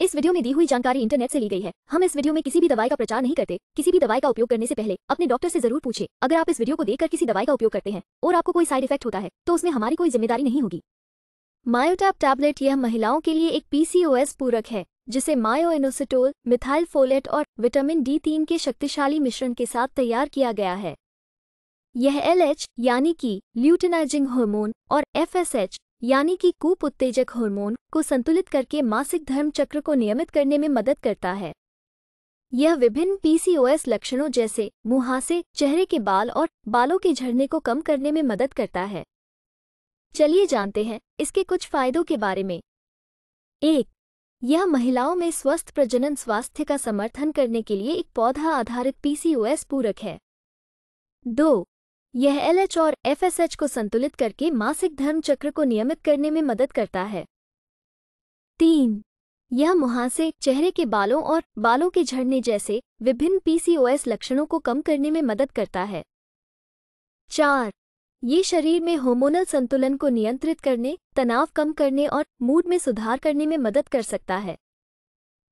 इस वीडियो में दी हुई जानकारी इंटरनेट से ली गई है हम इस वीडियो में किसी भी दवाई का प्रचार नहीं करते किसी भी दवाई का उपयोग करने से पहले अपने डॉक्टर से जरूर पूछे अगर आप इस वीडियो को देखकर किसी दवाई का उपयोग करते हैं और आपको कोई साइड इफेक्ट होता है तो उसमें हमारी कोई जिम्मेदारी नहीं होगी मायोटैप टैबलेट यह महिलाओं के लिए एक पीसीओएस पूरक है जिसे मायोइनोसिटोल मिथाइल फोलेट और विटामिन डी तीन के शक्तिशाली मिश्रण के साथ तैयार किया गया है यह एल यानी कि ल्यूटिनाइजिंग हार्मोन और एफ यानी कि कूप उत्तेजक हार्मोन को संतुलित करके मासिक धर्म चक्र को नियमित करने में मदद करता है यह विभिन्न पीसीओएस लक्षणों जैसे मुहासे चेहरे के बाल और बालों के झड़ने को कम करने में मदद करता है चलिए जानते हैं इसके कुछ फायदों के बारे में एक यह महिलाओं में स्वस्थ प्रजनन स्वास्थ्य का समर्थन करने के लिए एक पौधा आधारित पीसीओएस पूरक है दो यह एलएच और एफएसएच को संतुलित करके मासिक धर्म चक्र को नियमित करने में मदद करता है तीन यह मुहासे चेहरे के बालों और बालों के झड़ने जैसे विभिन्न पीसीओएस लक्षणों को कम करने में मदद करता है चार ये शरीर में होमोनल संतुलन को नियंत्रित करने तनाव कम करने और मूड में सुधार करने में मदद कर सकता है